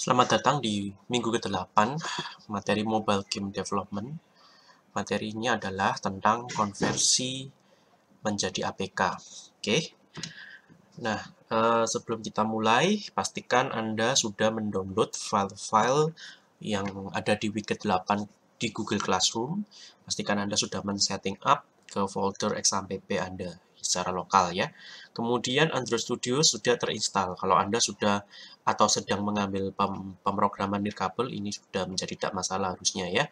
Selamat datang di minggu ke-8 materi mobile game development. Materinya adalah tentang konversi menjadi APK. Oke. Okay. Nah, eh, sebelum kita mulai, pastikan Anda sudah mendownload file-file yang ada di ke 8 di Google Classroom. Pastikan Anda sudah men-setting up ke folder XAMPP Anda secara lokal ya. Kemudian Android Studio sudah terinstall. Kalau Anda sudah atau sedang mengambil pem pemrograman nirkabel, ini sudah menjadi tak masalah harusnya ya.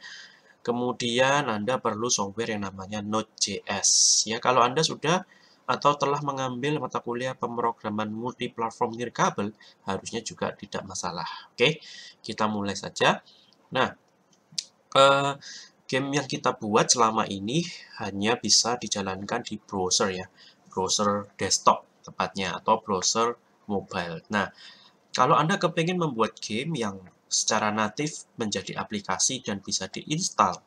Kemudian Anda perlu software yang namanya Node.js. Ya, kalau Anda sudah atau telah mengambil mata kuliah pemrograman multiplatform nirkabel, harusnya juga tidak masalah. Oke, kita mulai saja. Nah, eh, game yang kita buat selama ini hanya bisa dijalankan di browser ya, browser desktop tepatnya atau browser mobile. Nah, kalau Anda kepingin membuat game yang secara natif menjadi aplikasi dan bisa diinstal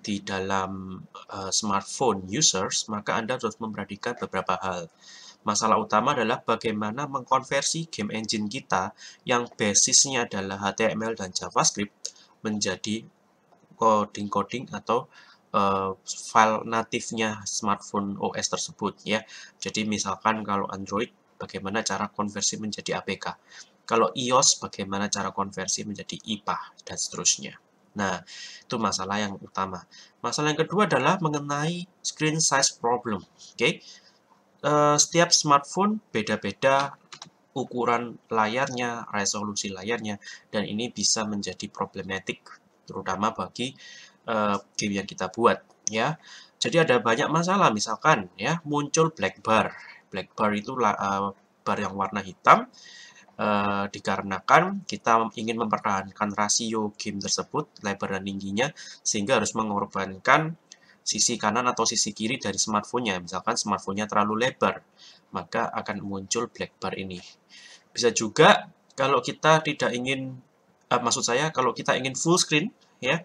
di dalam uh, smartphone users, maka Anda harus memperhatikan beberapa hal. Masalah utama adalah bagaimana mengkonversi game engine kita yang basisnya adalah HTML dan JavaScript menjadi coding-coding atau uh, file natifnya smartphone OS tersebut ya. Jadi misalkan kalau Android bagaimana cara konversi menjadi APK. Kalau iOS bagaimana cara konversi menjadi IPA dan seterusnya. Nah, itu masalah yang utama. Masalah yang kedua adalah mengenai screen size problem. Oke, okay? uh, eh, setiap smartphone beda-beda ukuran layarnya, resolusi layarnya, dan ini bisa menjadi problematik terutama bagi uh, game yang kita buat ya. Jadi ada banyak masalah misalkan ya muncul black bar. Black bar itu uh, bar yang warna hitam uh, dikarenakan kita ingin mempertahankan rasio game tersebut lebar dan tingginya sehingga harus mengorbankan sisi kanan atau sisi kiri dari smartphone-nya. Misalkan smartphone-nya terlalu lebar, maka akan muncul black bar ini. Bisa juga kalau kita tidak ingin uh, maksud saya kalau kita ingin full screen ya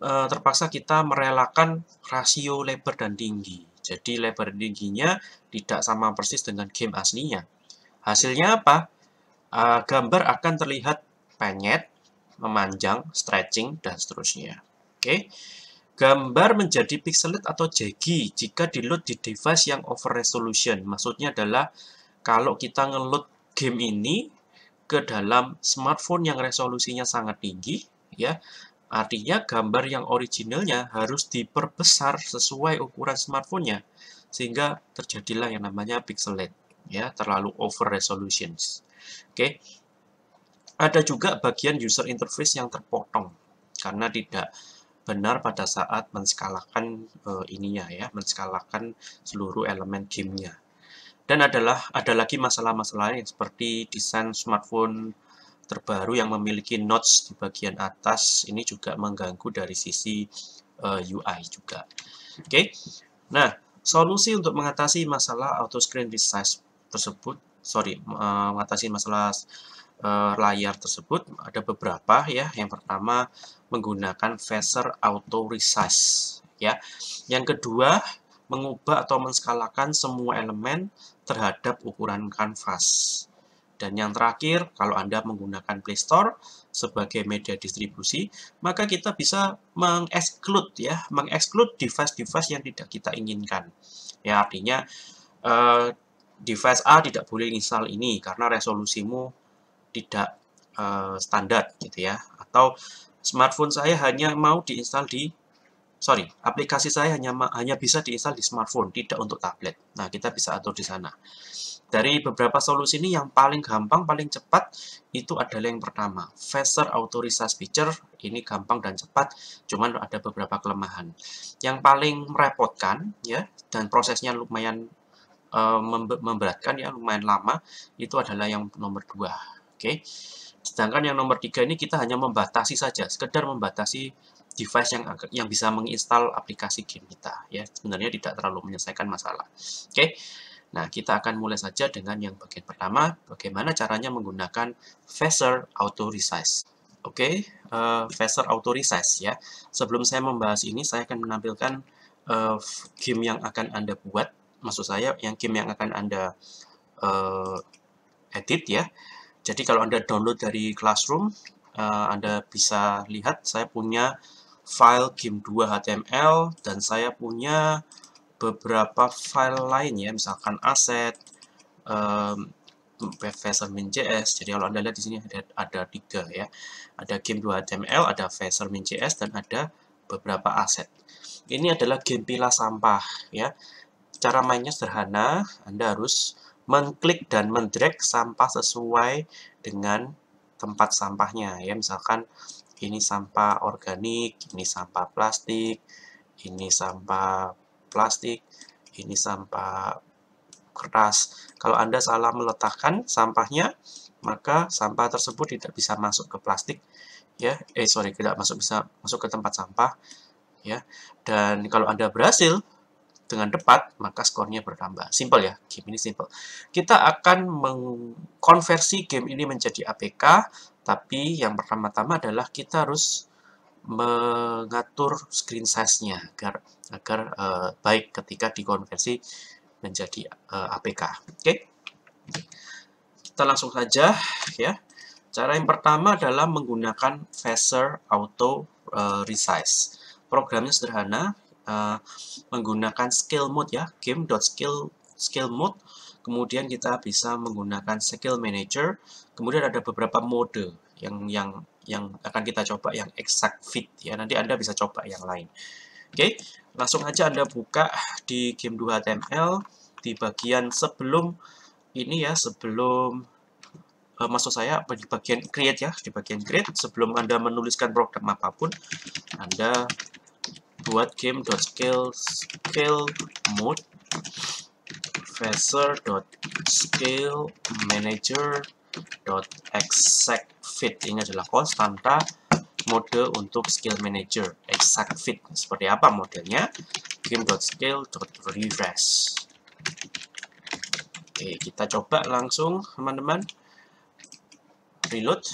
uh, terpaksa kita merelakan rasio lebar dan tinggi. Jadi lebar dan tingginya tidak sama persis dengan game aslinya. Hasilnya apa? Uh, gambar akan terlihat penyet, memanjang, stretching, dan seterusnya. Oke. Okay? Gambar menjadi pixelate atau jagi jika di-load di device yang over resolution. Maksudnya adalah kalau kita nge game ini ke dalam smartphone yang resolusinya sangat tinggi ya artinya gambar yang originalnya harus diperbesar sesuai ukuran smartphone-nya sehingga terjadilah yang namanya pixelate ya terlalu over resolutions oke ada juga bagian user interface yang terpotong karena tidak benar pada saat menskalakan uh, eh, ininya ya menskalakan seluruh elemen gamenya dan adalah ada lagi masalah-masalah yang seperti desain smartphone terbaru yang memiliki notch di bagian atas ini juga mengganggu dari sisi eh, UI juga. Oke. Okay? Nah, solusi untuk mengatasi masalah auto screen resize tersebut, sorry, eh, mengatasi masalah eh, layar tersebut ada beberapa ya. Yang pertama menggunakan phaser auto resize ya. Yang kedua mengubah atau menskalakan semua elemen terhadap ukuran kanvas. Dan yang terakhir, kalau Anda menggunakan Play Store sebagai media distribusi, maka kita bisa mengeksklud ya, mengeksklud device-device yang tidak kita inginkan. Ya, artinya uh, device A tidak boleh install ini karena resolusimu tidak uh, standar gitu ya. Atau smartphone saya hanya mau diinstal di sorry, aplikasi saya hanya hanya bisa diinstal di smartphone, tidak untuk tablet. Nah, kita bisa atur di sana. Dari beberapa solusi ini yang paling gampang, paling cepat itu adalah yang pertama, Facer Authorize Feature. Ini gampang dan cepat, cuman ada beberapa kelemahan. Yang paling merepotkan ya dan prosesnya lumayan uh, memberatkan ya, lumayan lama, itu adalah yang nomor dua. Oke. Okay? Sedangkan yang nomor tiga ini kita hanya membatasi saja, sekedar membatasi device yang yang bisa menginstal aplikasi game kita ya sebenarnya tidak terlalu menyelesaikan masalah oke okay? nah kita akan mulai saja dengan yang bagian pertama bagaimana caranya menggunakan phaser auto resize oke okay? uh, eh, auto resize ya sebelum saya membahas ini saya akan menampilkan uh, game yang akan anda buat maksud saya yang game yang akan anda uh, edit ya jadi kalau anda download dari classroom anda bisa lihat saya punya file game 2 HTML dan saya punya beberapa file lain ya misalkan aset um, js Jadi kalau Anda lihat di sini ada ada tiga ya. Ada game 2 HTML, ada js dan ada beberapa aset. Ini adalah game pilah sampah ya. Cara mainnya sederhana, Anda harus mengklik dan mendrag sampah sesuai dengan tempat sampahnya ya. Misalkan ini sampah organik, ini sampah plastik, ini sampah plastik, ini sampah kertas. Kalau Anda salah meletakkan sampahnya, maka sampah tersebut tidak bisa masuk ke plastik ya eh sorry tidak masuk bisa masuk ke tempat sampah ya dan kalau anda berhasil dengan tepat maka skornya bertambah simple ya game ini simple kita akan mengkonversi game ini menjadi APK tapi yang pertama-tama adalah kita harus mengatur screen size-nya agar agar uh, baik ketika dikonversi menjadi uh, eh, APK. Oke. Okay? Kita langsung saja ya. Cara yang pertama adalah menggunakan Facer Auto uh, Resize. Programnya sederhana uh, menggunakan scale mode ya, game.scale scale mode Kemudian kita bisa menggunakan skill manager. Kemudian ada beberapa mode yang yang yang akan kita coba yang exact fit ya. Nanti Anda bisa coba yang lain. Oke, langsung aja Anda buka di game 2 HTML di bagian sebelum ini ya, sebelum uh, maksud saya di bagian create ya, di bagian create sebelum Anda menuliskan program apapun, Anda buat game game.skill skill mode professor.scale exact fit ini adalah konstanta mode untuk skill manager exact fit seperti apa modelnya refresh oke kita coba langsung teman-teman reload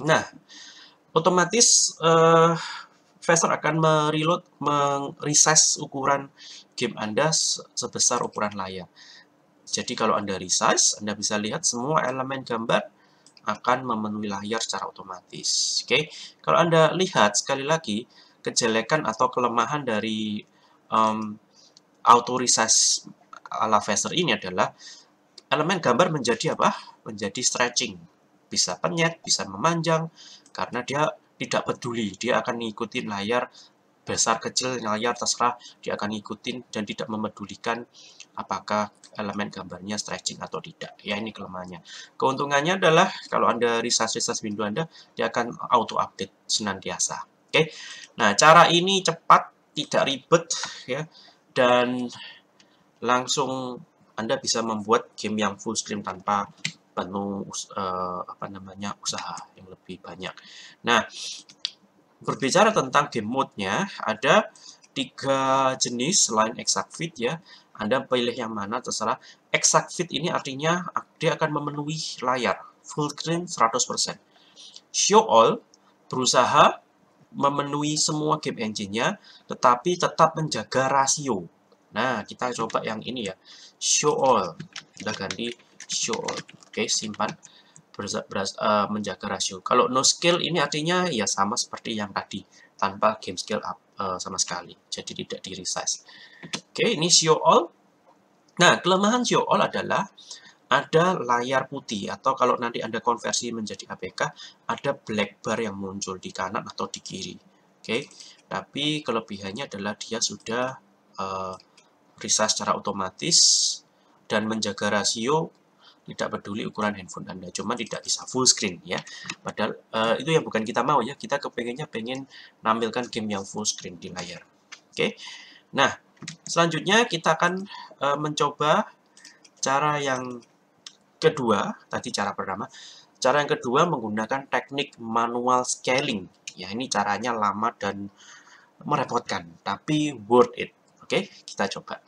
nah otomatis uh, eh, Professor akan mereload, mengresize ukuran game Anda sebesar ukuran layar. Jadi kalau Anda resize, Anda bisa lihat semua elemen gambar akan memenuhi layar secara otomatis. Oke, okay? kalau Anda lihat sekali lagi kejelekan atau kelemahan dari um, auto resize ala Facer ini adalah elemen gambar menjadi apa? Menjadi stretching. Bisa penyet, bisa memanjang karena dia tidak peduli, dia akan mengikuti layar besar kecil layar terserah dia akan ngikutin dan tidak memedulikan apakah elemen gambarnya stretching atau tidak ya ini kelemahannya keuntungannya adalah kalau anda resize resize window anda dia akan auto update senantiasa oke okay? nah cara ini cepat tidak ribet ya dan langsung anda bisa membuat game yang full screen tanpa penuh uh, apa namanya usaha yang lebih banyak. Nah, berbicara tentang game mode-nya, ada tiga jenis selain exact fit ya. Anda pilih yang mana terserah. Exact fit ini artinya dia akan memenuhi layar full screen 100%. Show all berusaha memenuhi semua game engine-nya tetapi tetap menjaga rasio. Nah, kita coba yang ini ya. Show all. Kita ganti show all. Oke, simpan. Eh, menjaga rasio. Kalau no scale ini artinya ya sama seperti yang tadi, tanpa game scale up eh, sama sekali. Jadi tidak di resize. Oke, ini show all. Nah, kelemahan show all adalah ada layar putih atau kalau nanti Anda konversi menjadi APK, ada black bar yang muncul di kanan atau di kiri. Oke. Tapi kelebihannya adalah dia sudah uh, resize secara otomatis dan menjaga rasio tidak peduli ukuran handphone Anda, cuma tidak bisa full screen ya. Padahal uh, itu yang bukan kita mau ya, kita kepengennya pengen nampilkan game yang full screen di layar. Oke, okay? nah selanjutnya kita akan uh, mencoba cara yang kedua, tadi cara pertama, cara yang kedua menggunakan teknik manual scaling. Ya, ini caranya lama dan merepotkan, tapi worth it. Oke, okay? kita coba.